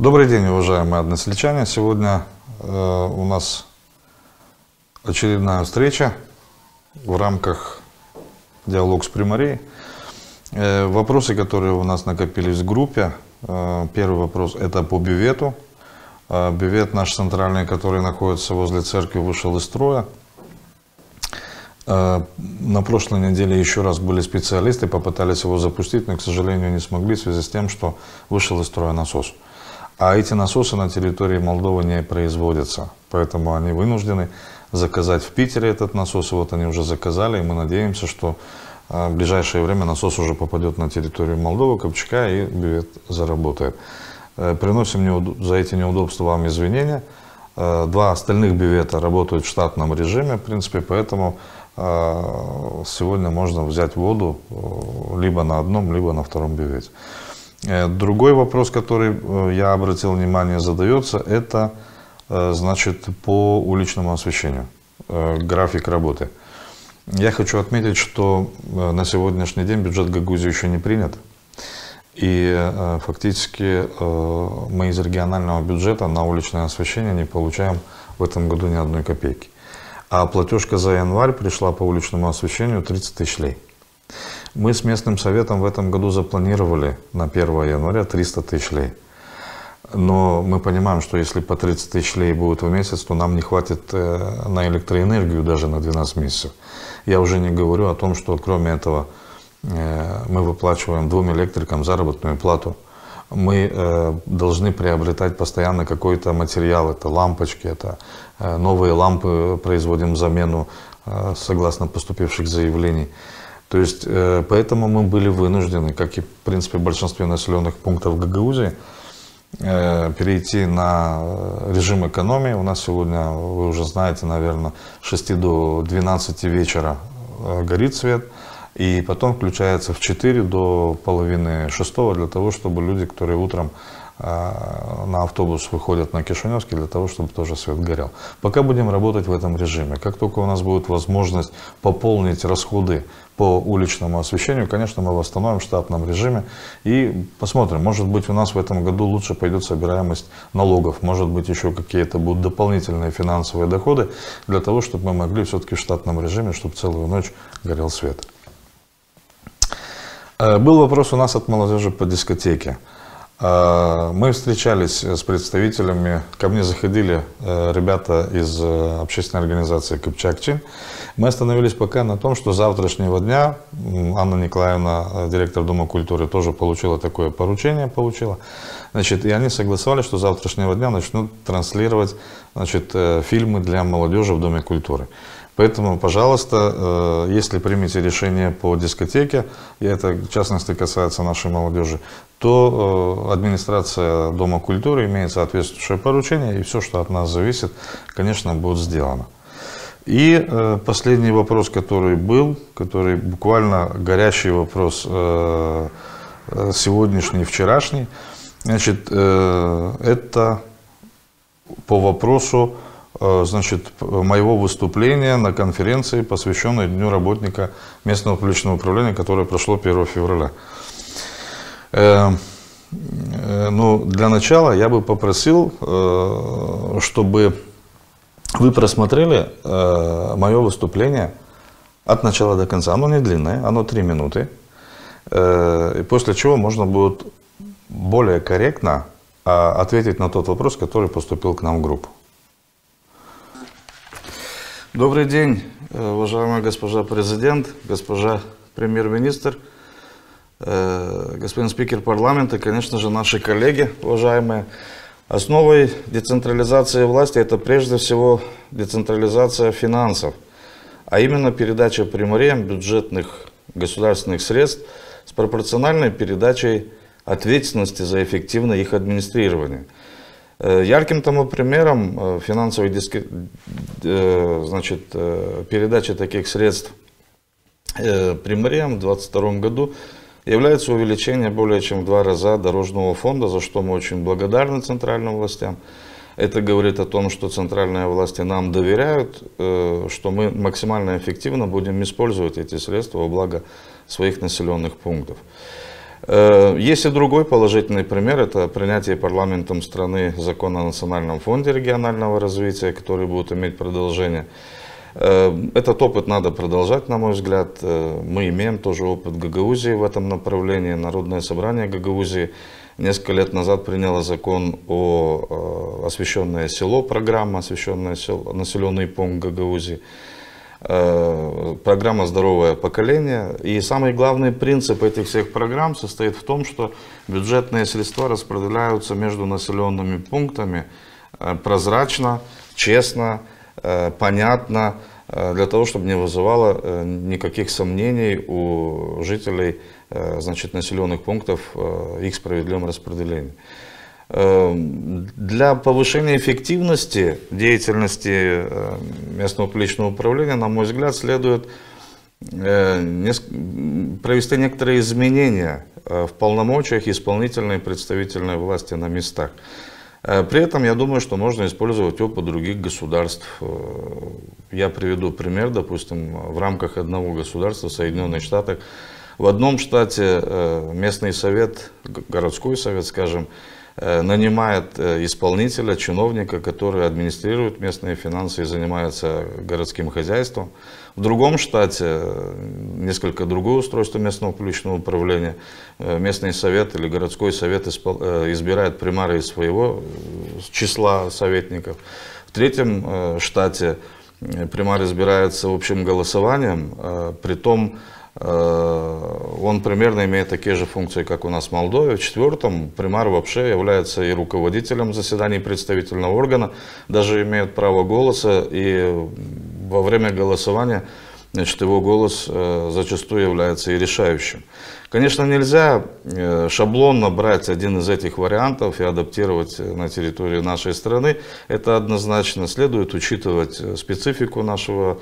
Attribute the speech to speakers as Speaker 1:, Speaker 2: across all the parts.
Speaker 1: Добрый день, уважаемые односельчане. Сегодня э, у нас очередная встреча в рамках «Диалог с Примарией». Э, вопросы, которые у нас накопились в группе. Э, первый вопрос – это по бювету. Э, бювет наш центральный, который находится возле церкви, вышел из строя. Э, на прошлой неделе еще раз были специалисты, попытались его запустить, но, к сожалению, не смогли в связи с тем, что вышел из строя насос. Э, а эти насосы на территории Молдовы не производятся. Поэтому они вынуждены заказать в Питере этот насос. И вот они уже заказали, и мы надеемся, что э, в ближайшее время насос уже попадет на территорию Молдовы, Копчака, и бивет заработает. Э, приносим за эти неудобства вам извинения. Э, два остальных бивета работают в штатном режиме, в принципе, поэтому сегодня можно взять воду либо на одном, либо на втором бивете. Э, другой вопрос, который э, я обратил внимание, задается, это э, значит по уличному освещению, график работы. Я хочу отметить, что на сегодняшний день бюджет Гагузии еще не принят. И фактически мы из регионального бюджета на уличное освещение не получаем в этом году ни одной копейки. А платежка за январь пришла по уличному освещению 30 тысяч лей. Мы с местным советом в этом году запланировали на 1 января 300 тысяч лей. Но мы понимаем, что если по 30 тысяч лей будет в месяц, то нам не хватит э, на электроэнергию даже на 12 месяцев. Я уже не говорю о том, что кроме этого э, мы выплачиваем двум электрикам заработную плату. Мы э, должны приобретать постоянно какой-то материал, это лампочки, это новые лампы, производим замену согласно поступивших заявлений. То есть, э, поэтому мы были вынуждены, как и, в принципе, в большинстве населенных пунктов Гагаузии, э, перейти на э, режим экономии. У нас сегодня, вы уже знаете, наверное, с 6 до 12 вечера горит свет. И потом включается в 4 до половины 6 для того, чтобы люди, которые утром а, на автобус выходят на Кишиневский для того, чтобы тоже свет горел. Пока будем работать в этом режиме. Как только у нас будет возможность пополнить расходы по уличному освещению, конечно, мы восстановим в штатном режиме и посмотрим. Может быть, у нас в этом году лучше пойдет собираемость налогов, может быть, еще какие-то будут дополнительные финансовые доходы для того, чтобы мы могли все-таки в штатном режиме, чтобы целую ночь горел свет. Э, был вопрос у нас от молодежи по дискотеке. А, мы встречались с представителями, ко мне заходили э, ребята из э, общественной организации Кыпчакчин. Мы остановились пока на том, что завтрашнего дня Анна Николаевна, э, директор Дома культуры, тоже получила такое поручение, получила. Значит, и они согласовали, что завтрашнего дня начнут транслировать значит, фильмы для молодежи в Доме культуры. Поэтому, пожалуйста, э, если примете решение по дискотеке, и это в частности касается нашей молодежи, то э, администрация Дома культуры имеет соответствующее поручение, и все, что от нас зависит, конечно, будет сделано. И э, последний вопрос, который был, который буквально горящий вопрос сегодняшний, вчерашний, значит, это по вопросу Э, значит, моего выступления на конференции, посвященной Дню работника местного публичного управления, которое прошло 1 февраля. Э, э, ну, для начала я бы попросил, чтобы вы просмотрели мое выступление от начала до конца. Оно не длинное, оно 3 минуты. И после чего можно будет более корректно а, ответить на тот вопрос, который поступил к нам в группу. Добрый день, э, уважаемая госпожа президент, госпожа премьер-министр, э, господин спикер парламента, конечно же, наши коллеги, уважаемые. Основой децентрализации власти это прежде всего децентрализация финансов, а именно передача примариям бюджетных государственных средств с пропорциональной передачей ответственности за эффективное их администрирование – Э, ярким тому примером э, финансовой диски... Э, значит, передачи таких средств при МРИАМ в 2022 году является увеличение более чем в два раза дорожного фонда, за что мы очень благодарны центральным властям. Это говорит о том, что центральные власти нам доверяют, что мы максимально эффективно будем использовать эти средства во благо своих населенных пунктов. Э, есть и другой положительный пример, это принятие парламентом страны закона о Национальном фонде регионального развития, который будет иметь продолжение. Э, этот опыт надо продолжать, на мой взгляд. Э, мы имеем тоже опыт Гагаузии в этом направлении. Народное собрание Гагаузии несколько лет назад приняло закон о «Освященное село», программа «Освященное село», населенный пункт Гагаузии. Э, программа «Здоровое поколение». И самый главный принцип этих всех программ состоит в том, что бюджетные средства распределяются между населенными пунктами э, прозрачно, честно, э, понятно, для того, чтобы не вызывало никаких сомнений у жителей значит, населенных пунктов их справедливом распределении. Эм, для повышения эффективности деятельности э, местного публичного управления, на мой взгляд, следует э, провести некоторые изменения э, в полномочиях исполнительной и представительной власти на местах. При этом я думаю, что можно использовать опыт других государств. Я приведу пример, допустим, в рамках одного государства, Соединенных Штатах. В одном штате местный совет, городской совет, скажем, Э, нанимает э, исполнителя, чиновника, который администрирует местные финансы и занимается городским хозяйством. В другом штате э, несколько другое устройство местного публичного управления. Местный совет или городской совет избирает примары из своего числа советников. В третьем штате примар избирается общим голосованием, при том, Э, он примерно имеет такие же функции, как у нас в Молдове. В четвертом примар вообще является и руководителем заседаний представительного органа, даже имеет право голоса, и во время голосования значит, его голос э, зачастую является и решающим. Конечно, нельзя э, шаблонно брать один из этих вариантов и адаптировать на территории нашей страны. Это однозначно следует учитывать специфику нашего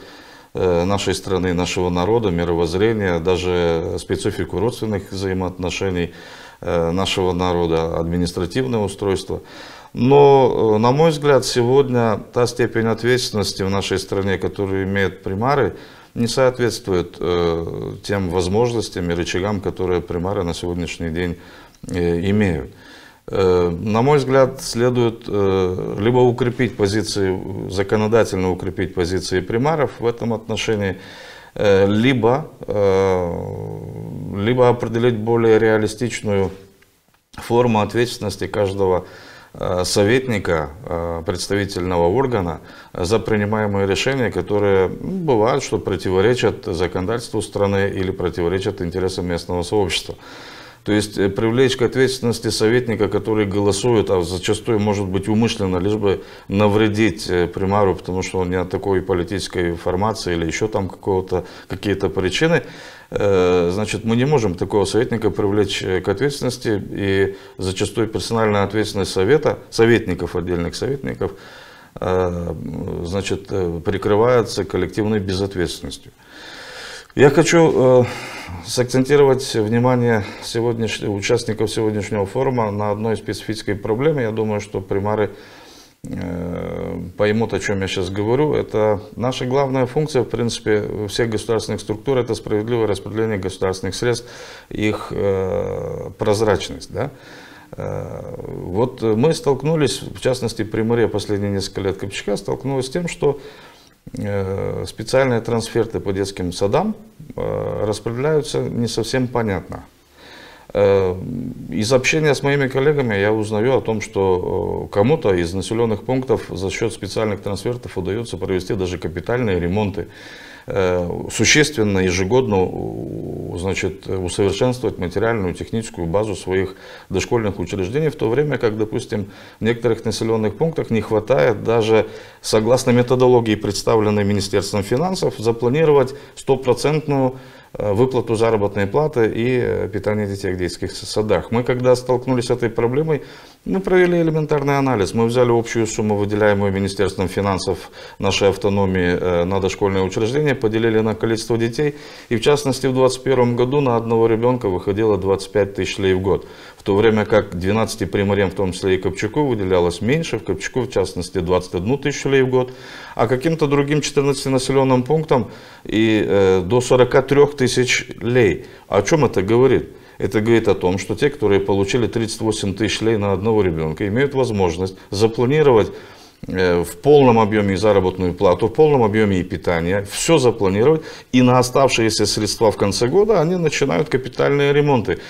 Speaker 1: Э, нашей страны, нашего народа, мировоззрения, даже специфику родственных взаимоотношений э, нашего народа, административное устройство. Но, э, на мой взгляд, сегодня та степень ответственности в нашей стране, которую имеют примары, не соответствует тем возможностям и рычагам, которые примары на сегодняшний день имеют. Э, на мой взгляд, следует э, либо укрепить позиции, законодательно укрепить позиции примаров в этом отношении, э, либо, либо определить более реалистичную форму ответственности каждого советника представительного органа за принимаемые решения, которые ну, бывают, что противоречат законодательству страны или противоречат интересам местного сообщества. То есть э, привлечь к ответственности советника, который голосует, а зачастую может быть умышленно, лишь бы навредить э, примару, потому что он не от такой политической формации или еще там какие-то причины, э, значит, мы не можем такого советника привлечь к ответственности, и зачастую персональная ответственность совета, советников, отдельных советников, значит, прикрывается коллективной безответственностью. Я хочу э, сакцентировать внимание сегодняш... участников сегодняшнего форума на одной специфической проблеме. Я думаю, что примары э, поймут, о чем я сейчас говорю. Это наша главная функция, в принципе, всех государственных структур, это справедливое распределение государственных средств, их э, прозрачность. Да? Э, вот мы столкнулись, в частности, при последние несколько лет Копчака столкнулась с тем, что Э, специальные трансферты по детским садам э, распределяются не совсем понятно. Э, из общения с моими коллегами я узнаю о том, что э, кому-то из населенных пунктов за счет специальных трансфертов удается провести даже капитальные ремонты, э, существенно, ежегодно значит, усовершенствовать материальную, техническую базу своих дошкольных учреждений, в то время как, допустим, в некоторых населенных пунктах не хватает даже, согласно методологии, представленной Министерством финансов, запланировать стопроцентную Э, выплату заработной платы и э, питание детей в детских садах. Мы когда столкнулись с этой проблемой, мы ну, провели элементарный анализ. Мы взяли общую сумму, выделяемую Министерством финансов нашей автономии э, на дошкольное учреждение, поделили на количество детей. И в частности, в 2021 году на одного ребенка выходило 25 тысяч лей в год. В то время как 12 примарям, в том числе и Копчаку, выделялось меньше. В Копчаку, в частности, 21 тысячу лей в год. А каким-то другим 14 населенным пунктам и э, до 43 тысяч лей. О чем это говорит? Это говорит о том, что те, которые получили 38 тысяч лей на одного ребенка, имеют возможность запланировать э, в полном объеме и заработную плату, в полном объеме и питание, все запланировать, и на оставшиеся средства в конце года они начинают капитальные ремонты.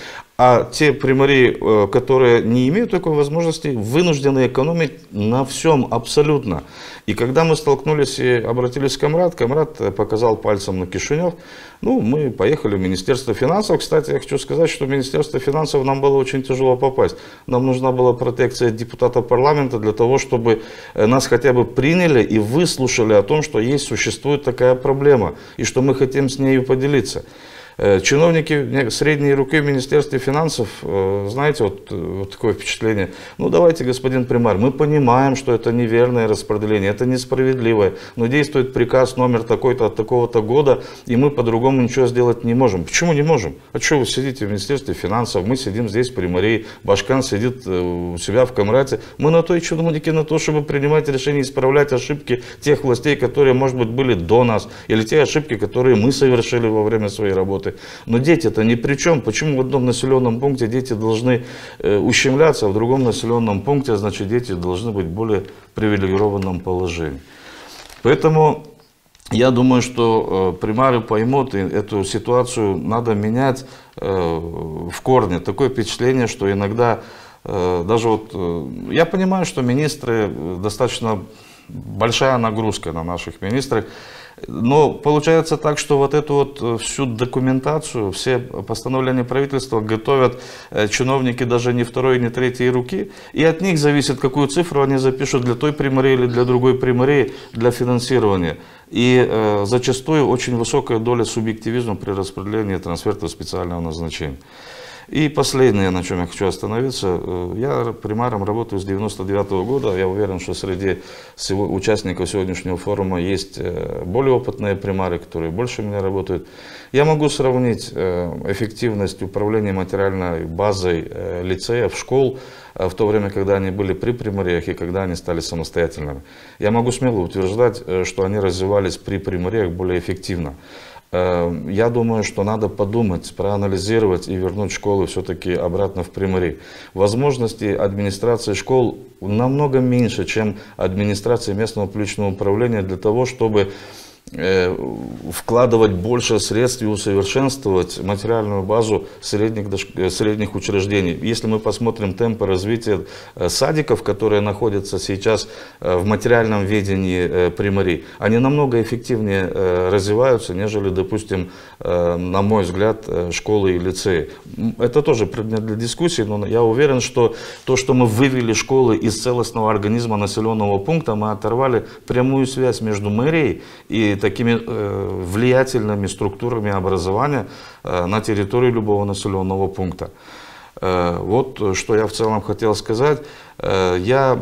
Speaker 1: А те примари, э, которые не имеют такой возможности, вынуждены экономить на всем абсолютно. И когда мы столкнулись и обратились к Камрад, Камрад э, показал пальцем на Кишинев. Ну, мы поехали в Министерство финансов. Кстати, я хочу сказать, что в Министерство финансов нам было очень тяжело попасть. Нам нужна была протекция депутата парламента для того, чтобы э, нас хотя бы приняли и выслушали о том, что есть, существует такая проблема, и что мы хотим с нею поделиться. Э, чиновники средней руки в Министерстве финансов, э, знаете, вот, э, вот такое впечатление. Ну давайте, господин премьер, мы понимаем, что это неверное распределение, это несправедливое, но действует приказ номер такой-то от такого-то года, и мы по-другому ничего сделать не можем. Почему не можем? А что вы сидите в Министерстве финансов, мы сидим здесь при мэрии, Башкан сидит у себя в Камрате. Мы на то и чиновники, на то, чтобы принимать решения, исправлять ошибки тех властей, которые, может быть, были до нас, или те ошибки, которые мы совершили во время своей работы эксперты. Но дети-то ни при чем. Почему в одном населенном пункте дети должны э, ущемляться, а в другом населенном пункте, а значит, дети должны быть в более привилегированном положении. Поэтому я думаю, что э, примары поймут, и эту ситуацию надо менять э, в корне. Такое впечатление, что иногда даже вот... Я понимаю, что министры достаточно большая нагрузка на наших министров. Но ну, получается так, что вот эту вот э, всю документацию, все постановления правительства готовят э, чиновники даже не второй, не третьей руки. И от них зависит, какую цифру они запишут для той примарии или для другой примарии для финансирования. И э, зачастую очень высокая доля субъективизма при распределении трансферта специального назначения. И последнее, на чем я хочу остановиться, э, я примаром работаю с 99 года, я уверен, что среди участников сегодняшнего форума есть э, более опытные примары, которые больше меня работают. Я могу сравнить э, эффективность управления материальной базой лицеев, школ, в то время, когда они были при примариях и когда они стали самостоятельными. Я могу смело утверждать, что они развивались при примариях более эффективно. Эм, я думаю, что надо подумать, проанализировать и вернуть школы все-таки обратно в Приморье. Возможности администрации школ намного меньше, чем администрации местного публичного управления для того, чтобы Э, вкладывать больше средств и усовершенствовать материальную базу средних, э, средних учреждений. Если мы посмотрим темпы развития э, садиков, которые находятся сейчас в материальном ведении примари, они намного эффективнее развиваются, нежели, допустим, на мой взгляд, школы и лицеи. Это тоже предмет для дискуссии, но я уверен, что то, что мы вывели школы из целостного организма населенного пункта, мы оторвали прямую связь между мэрией и такими э, влиятельными структурами образования э, на территории любого населенного пункта. Э, вот э, что я в целом хотел сказать. Э, я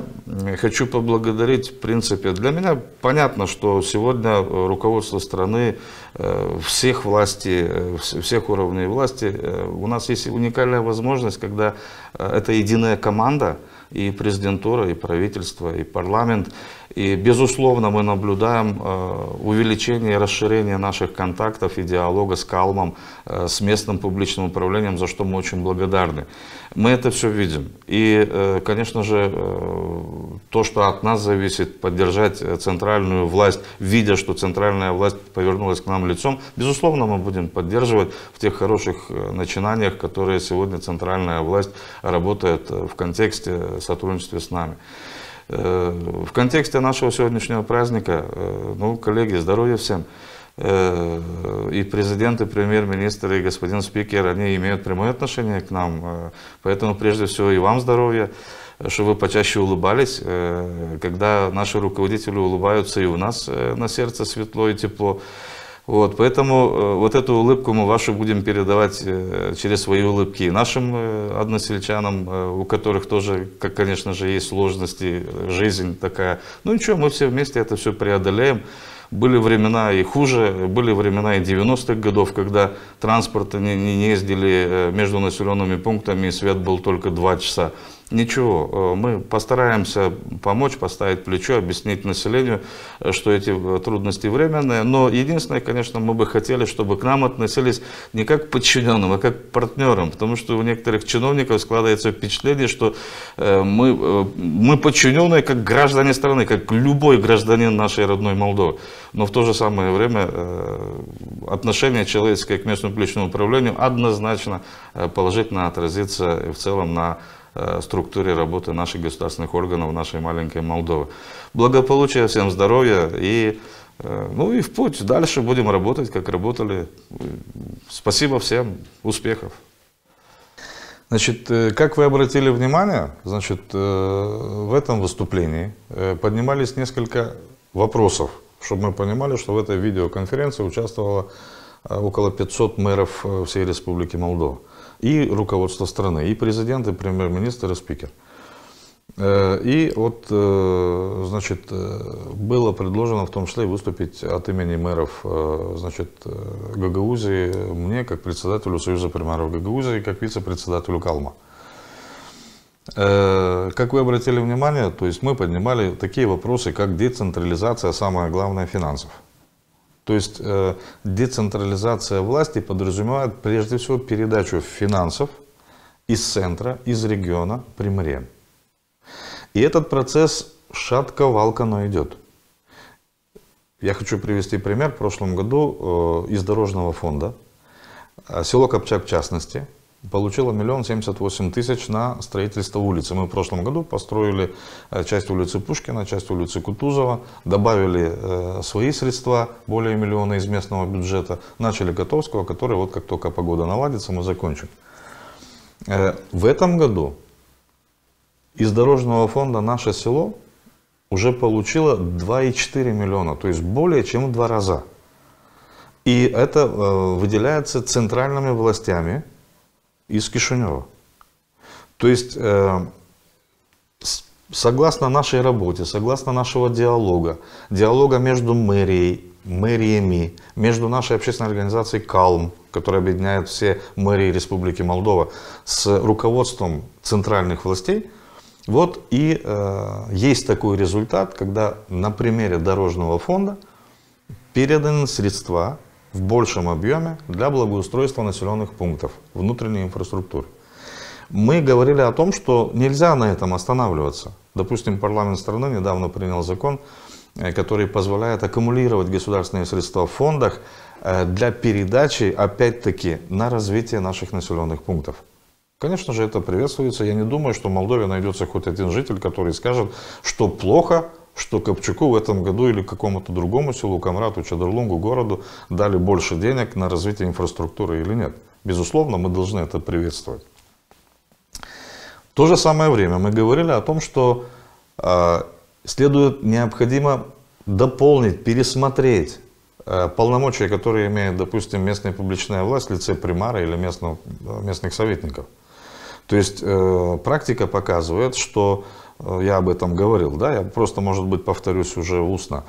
Speaker 1: хочу поблагодарить, в принципе, для меня понятно, что сегодня руководство страны, всех власти, всех уровней власти, у нас есть уникальная возможность, когда это единая команда, и президентура, и правительство, и парламент, и, безусловно, мы наблюдаем э, увеличение и расширение наших контактов и диалога с Калмом, э, с местным публичным управлением, за что мы очень благодарны. Мы это все видим. И, э, конечно же, то, что от нас зависит, поддержать центральную власть, видя, что центральная власть повернулась к нам лицом, безусловно, мы будем поддерживать в тех хороших начинаниях, которые сегодня центральная власть работает в контексте сотрудничества с нами. Э, в контексте нашего сегодняшнего праздника, э, ну, коллеги, здоровья всем. Э, и президент, и премьер-министр, и господин спикер, они имеют прямое отношение к нам. Поэтому, прежде всего, и вам здоровья, чтобы вы почаще улыбались. Когда наши руководители улыбаются, и у нас на сердце светло и тепло. Вот, поэтому э, вот эту улыбку мы вашу будем передавать э, через свои улыбки нашим э, односельчанам, у которых тоже, как, конечно же, есть сложности, жизнь такая. Ну ничего, мы все вместе это все преодолеем. Были времена и хуже, были времена и 90-х годов, когда транспорт не, не ездили между населенными пунктами, и свет был только 2 часа. Ничего, э, мы постараемся помочь, поставить плечо, объяснить населению, э, что эти э, трудности временные. Но единственное, конечно, мы бы хотели, чтобы к нам относились не как к подчиненным, а как к партнерам. Потому что у некоторых чиновников складывается впечатление, что мы, мы подчиненные как граждане страны, как любой гражданин нашей родной Молдовы. Но в то же самое время отношение человеческое к местному публичному управлению однозначно положительно отразится в целом на Э, структуре работы наших государственных органов, нашей маленькой Молдовы. Благополучия, всем здоровья и, э, ну и в путь. Дальше будем работать, как работали. Спасибо всем, успехов. Значит, э, как вы обратили внимание, значит, в этом выступлении поднимались несколько вопросов, чтобы мы понимали, что в этой видеоконференции участвовало около 500 мэров всей Республики Молдова и руководство страны, и президент, и премьер-министр, и спикер. Э, и вот, э, значит, э, было предложено в том числе выступить от имени мэров, значит, Гагаузии, мне, как председателю Союза примаров Гагаузии, как вице-председателю Калма. Как вы обратили внимание, то есть мы поднимали такие вопросы, как децентрализация, а самое главное, финансов. То есть э, децентрализация власти подразумевает прежде всего передачу финансов из центра, из региона при И этот процесс шатко-валко, но идет. Я хочу привести пример. В прошлом году э, из дорожного фонда, э, село Копчак в частности, получила миллион семьдесят восемь тысяч на строительство улицы. Мы в прошлом году построили э, часть улицы Пушкина, часть улицы Кутузова, добавили э, свои средства, более миллиона из местного бюджета, начали Готовского, который вот как только погода наладится, мы закончим. Э, в этом году из дорожного фонда «Наше село» уже получило 2,4 миллиона, то есть более чем в два раза. И это выделяется центральными властями – из Кишинева. То есть, э, согласно нашей работе, согласно нашего диалога, диалога между мэрией, мэриями, между нашей общественной организацией «Калм», которая объединяет все мэрии Республики Молдова, с руководством центральных властей, вот и э, есть такой результат, когда на примере дорожного фонда переданы средства в большем объеме для благоустройства населенных пунктов, внутренней инфраструктуры. Мы говорили о том, что нельзя на этом останавливаться. Допустим, парламент страны недавно принял закон, э, который позволяет аккумулировать государственные средства в фондах э, для передачи, опять-таки, на развитие наших населенных пунктов. Конечно же, это приветствуется. Я не думаю, что в Молдове найдется хоть один житель, который скажет, что плохо, что Копчаку в этом году или какому-то другому селу, Камрату, Чадурлунгу, городу дали больше денег на развитие инфраструктуры или нет. Безусловно, мы должны это приветствовать. В то же самое время мы говорили о том, что э, следует необходимо дополнить, пересмотреть а, полномочия, которые имеет, допустим, местная публичная власть в лице примара или местного, местных советников. То есть э, практика показывает, что Э, я об этом говорил, да, я просто, может быть, повторюсь уже устно,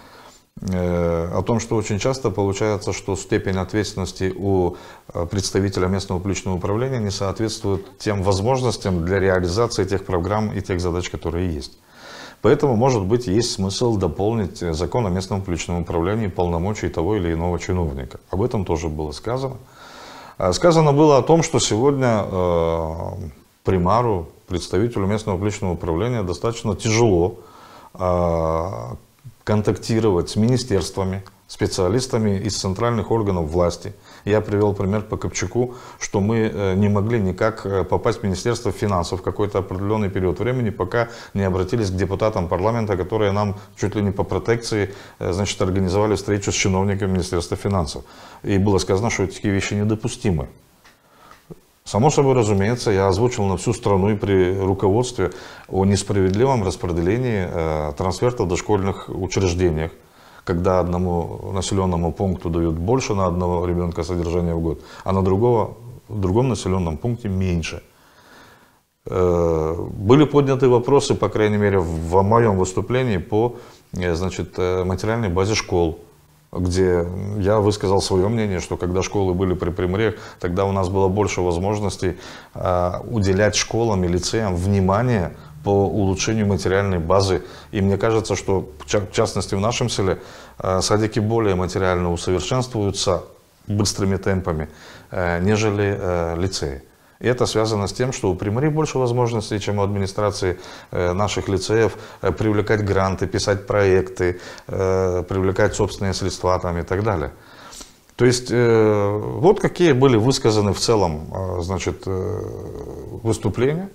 Speaker 1: э, о том, что очень часто получается, что степень ответственности у э, представителя местного публичного управления не соответствует тем возможностям для реализации тех программ и тех задач, которые есть. Поэтому, может быть, есть смысл дополнить закон о местном публичном управлении полномочий того или иного чиновника. Об этом тоже было сказано. Сказано было о том, что сегодня примару представителю местного публичного управления достаточно тяжело а, контактировать с министерствами, специалистами из центральных органов власти. Я привел пример по Копчаку, что мы э, не могли никак э, попасть в Министерство финансов в какой-то определенный период времени, пока не обратились к депутатам парламента, которые нам чуть ли не по протекции э, значит, организовали встречу с чиновниками Министерства финансов. И было сказано, что такие вещи недопустимы. Само собой разумеется, я озвучил на всю страну и при руководстве о несправедливом распределении э, трансфертов в дошкольных учреждениях, когда одному населенному пункту дают больше на одного ребенка содержания в год, а на другого, в другом населенном пункте меньше. Э, были подняты вопросы, по крайней мере, в, моем выступлении по э, значит, э, материальной базе школ где я высказал свое мнение, что когда школы были при Примре, тогда у нас было больше возможностей а, уделять школам и лицеям внимание по улучшению материальной базы. И мне кажется, что в частности в нашем селе а, садики более материально усовершенствуются быстрыми темпами, э, нежели э, лицеи. Это связано с тем, что у примарей больше возможностей, чем у администрации э, наших лицеев, э, привлекать гранты, писать проекты, э, привлекать собственные средства там, и так далее. То есть вот какие были высказаны в целом значит, выступления.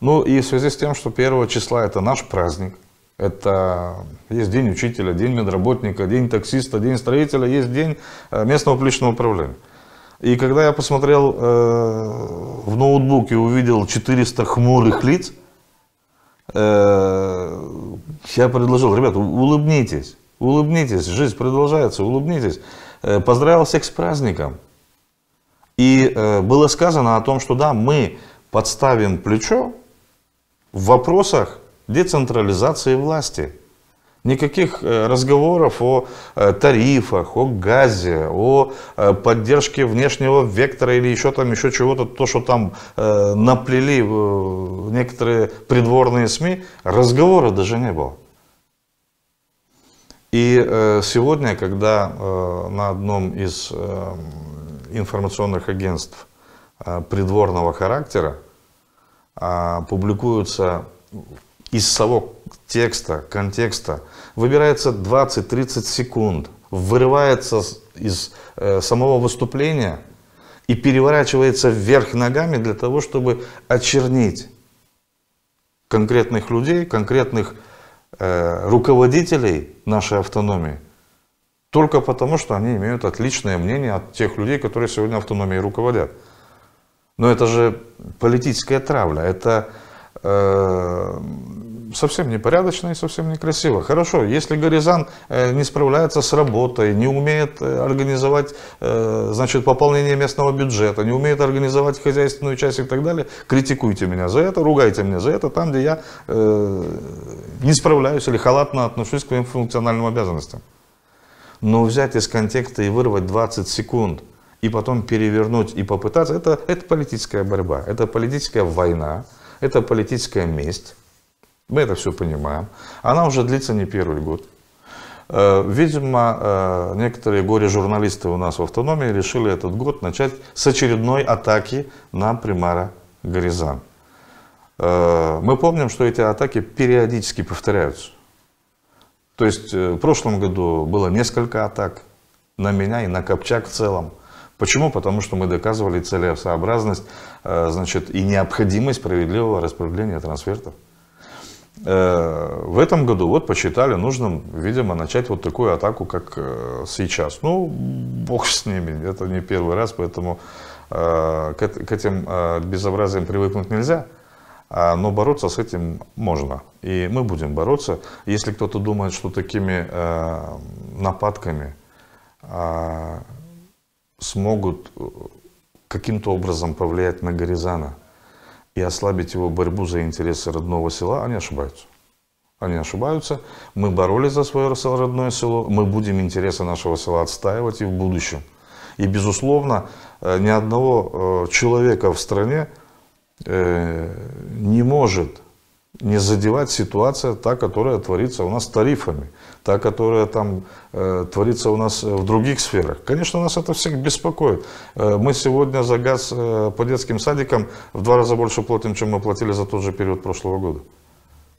Speaker 1: Ну и в связи с тем, что 1 числа это наш праздник, это есть день учителя, день медработника, день таксиста, день строителя, есть день местного публичного управления. И когда я посмотрел э, в ноутбуке, увидел 400 хмурых лиц, э, я предложил, ребят: улыбнитесь, улыбнитесь, жизнь продолжается, улыбнитесь. Э, поздравил всех с праздником. И э, было сказано о том, что да, мы подставим плечо в вопросах децентрализации власти. Никаких э, разговоров о э, тарифах, о газе, о э, поддержке внешнего вектора или еще там еще чего-то, то, что там наплели некоторые придворные СМИ, разговора даже не было. И сегодня, когда на одном из информационных агентств придворного характера а, публикуются из самого текста, контекста выбирается 20-30 секунд, вырывается из э, самого выступления и переворачивается вверх ногами для того, чтобы очернить конкретных людей, конкретных э, руководителей нашей автономии, только потому, что они имеют отличное мнение от тех людей, которые сегодня автономией руководят. Но это же политическая травля, это Э, совсем непорядочно и совсем некрасиво. Хорошо, если горизан э, не справляется с работой, не умеет э, организовать значит, пополнение местного бюджета, не умеет организовать хозяйственную часть и так далее, критикуйте меня за это, ругайте меня за это, там, где я не справляюсь или халатно отношусь к своим функциональным обязанностям. Но взять из контекста и вырвать 20 секунд, и потом перевернуть и попытаться, это, это политическая борьба, это политическая война, это политическая месть. Мы это все понимаем. Она уже длится не первый год. Э, видимо, э, некоторые горе-журналисты у нас в автономии решили этот год начать с очередной атаки на примара Горизан. Э, мы помним, что эти атаки периодически повторяются. То есть в прошлом году было несколько атак на меня и на Копчак в целом. Почему? Потому что мы доказывали целесообразность э, значит, и необходимость справедливого распределения трансфертов. Э, в этом году вот посчитали нужным, видимо, начать вот такую атаку, как э, сейчас. Ну, бог с ними, это не первый раз, поэтому к этим безобразиям привыкнуть нельзя. А, но бороться с этим можно. И мы будем бороться. Если кто-то думает, что такими нападками а, смогут э, каким-то образом повлиять на Горизана и ослабить его борьбу за интересы родного села, они ошибаются. Они ошибаются. Мы боролись за свое родное село. Мы будем интересы нашего села отстаивать и в будущем. И, безусловно, э, ни одного э, человека в стране не может не задевать ситуация, та, которая творится у нас с тарифами, та, которая там э, творится у нас э, в других сферах. Конечно, нас это всех беспокоит. Э, мы сегодня за газ э, по детским садикам в два раза больше платим, чем мы платили за тот же период прошлого года.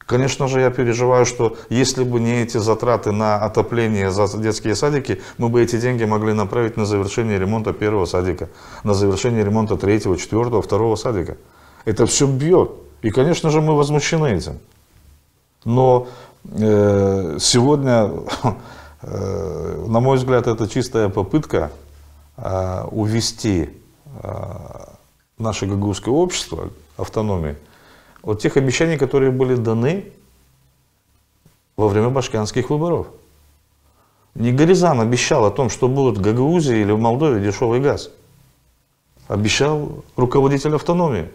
Speaker 1: Конечно же, я переживаю, что если бы не эти затраты на отопление за детские садики, мы бы эти деньги могли направить на завершение ремонта первого садика, на завершение ремонта третьего, четвертого, второго садика. Это все бьет. И, конечно же, мы возмущены этим. Но э, сегодня, э, на мой взгляд, это чистая попытка э, увести э, наше гагузское общество автономии от тех обещаний, которые были даны во время башканских выборов. Не Горизан обещал о том, что будут в Гагаузии или в Молдове дешевый газ. Обещал руководитель автономии.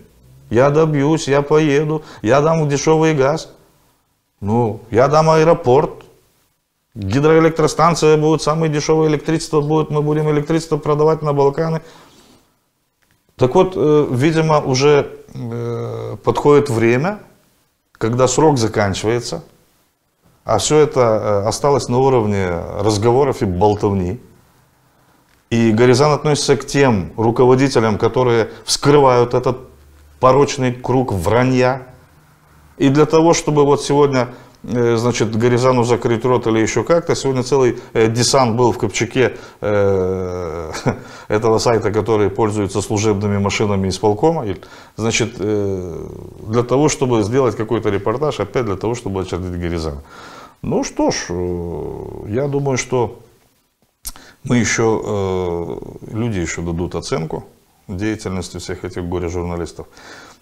Speaker 1: Я добьюсь, я поеду, я дам дешевый газ. Ну, я дам аэропорт. Гидроэлектростанция будет, самое дешевое электричество будет, мы будем электричество продавать на Балканы. Так вот, э, видимо, уже э, подходит время, когда срок заканчивается, а все это э, осталось на уровне разговоров и болтовни. И Горизан относится к тем руководителям, которые вскрывают этот порочный круг вранья. И для того, чтобы вот сегодня э, значит, Горизану закрыть рот или еще как-то. Сегодня целый э, десант был в Копчаке э, этого сайта, который пользуется служебными машинами исполкома. Значит, для того, чтобы сделать какой-то репортаж, опять для того, чтобы очернить горизан Ну что ж, я думаю, что мы еще, люди еще дадут оценку деятельностью всех этих горе-журналистов.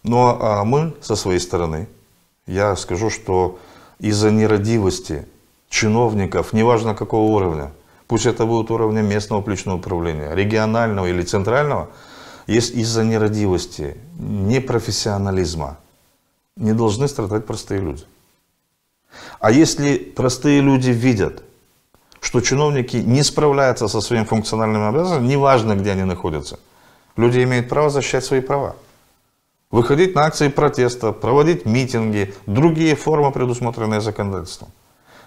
Speaker 1: Но а, мы со своей стороны, я скажу, что из-за нерадивости чиновников, неважно какого уровня, пусть это будет уровня местного плечного управления, регионального или центрального, из-за нерадивости, непрофессионализма, не должны страдать простые люди. А если простые люди видят, что чиновники не справляются со своим функциональным обязанностью, неважно, где они находятся – Люди имеют право защищать свои права. Выходить на акции протеста, проводить митинги, другие формы, предусмотренные законодательством.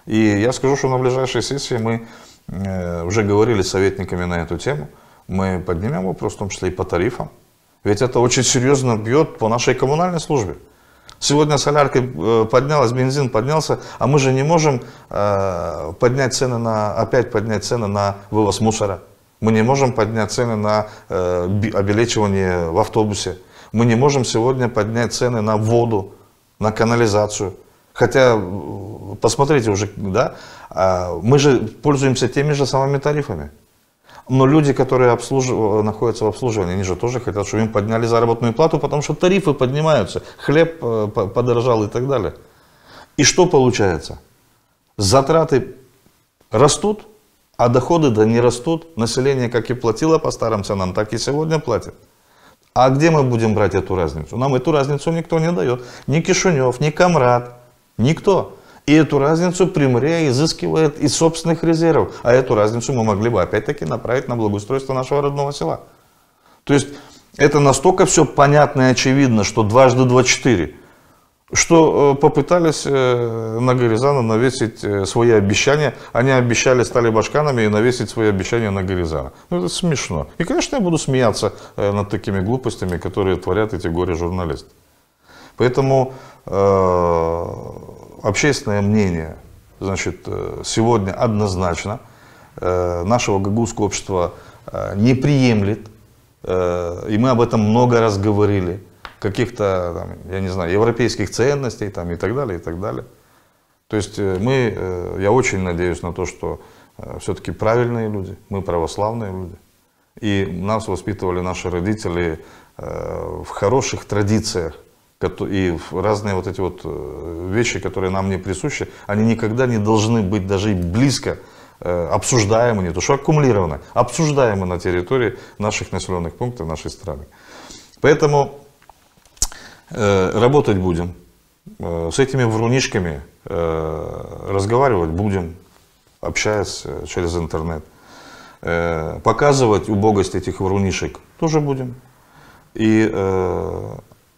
Speaker 1: И я скажу, что на ближайшей сессии мы э, уже говорили с советниками на эту тему. Мы поднимем вопрос, в том числе и по тарифам. Ведь это очень серьезно бьет по нашей коммунальной службе. Сегодня солярка э, поднялась, бензин поднялся, а мы же не можем э, поднять цены на, опять поднять цены на вывоз мусора. Мы не можем поднять цены на э, обелечивание в автобусе. Мы не можем сегодня поднять цены на воду, на канализацию. Хотя, посмотрите уже, да, а, мы же пользуемся теми же самыми тарифами. Но люди, которые обслуж... Э, находятся в обслуживании, они же тоже хотят, чтобы им подняли заработную плату, потому что тарифы поднимаются, хлеб э, подорожал и так далее. И что получается? Затраты растут, а доходы да не растут. Население как и платило по старым ценам, так и сегодня платит. А где мы будем брать эту разницу? Нам эту разницу никто не дает. Ни Кишинев, ни Камрад, никто. И эту разницу Приморье изыскивает из собственных резервов. А эту разницу мы могли бы опять-таки направить на благоустройство нашего родного села. То есть это настолько все понятно и очевидно, что дважды два четыре что э, попытались э, на Горизана навесить э, свои обещания. Они обещали, стали башканами и навесить свои обещания на Горизана. Ну, это смешно. И, конечно, я буду смеяться над такими глупостями, которые творят эти горе-журналисты. Поэтому общественное мнение, значит, сегодня однозначно нашего гагузского общества э, не приемлет, и мы об этом много раз говорили, каких-то, я не знаю, европейских ценностей там, и так далее, и так далее. То есть э, мы, э, я очень надеюсь на то, что э, все-таки правильные люди, мы православные люди. И нас воспитывали наши родители в хороших традициях. И разные вот эти вот вещи, которые нам не присущи, они никогда не должны быть даже близко обсуждаемы, не то что аккумулированы, обсуждаемы на территории наших населенных пунктов нашей страны. Поэтому Э, работать будем. Э, с этими врунишками э, разговаривать будем, общаясь через интернет. Показывать убогость этих врунишек тоже будем. И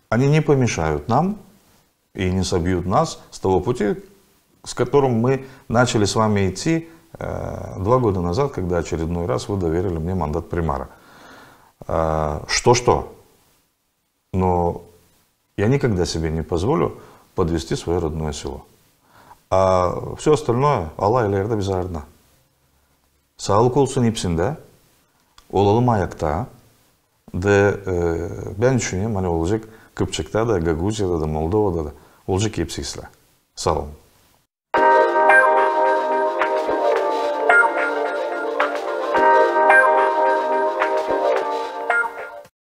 Speaker 1: они не помешают нам и не собьют нас с того пути, с которым мы начали с вами идти два года назад, когда очередной раз вы доверили мне мандат примара. Что-что, но я никогда себе не позволю подвести свое родное село. А все остальное Алла илерде безарна. Sağlık olsun hepsinde olalım ayakta de e, ben düşünüyorum hani olacak Kıpçak'ta da Gaguzya'da da Moldova'da da olacak hepsi Sağ olun.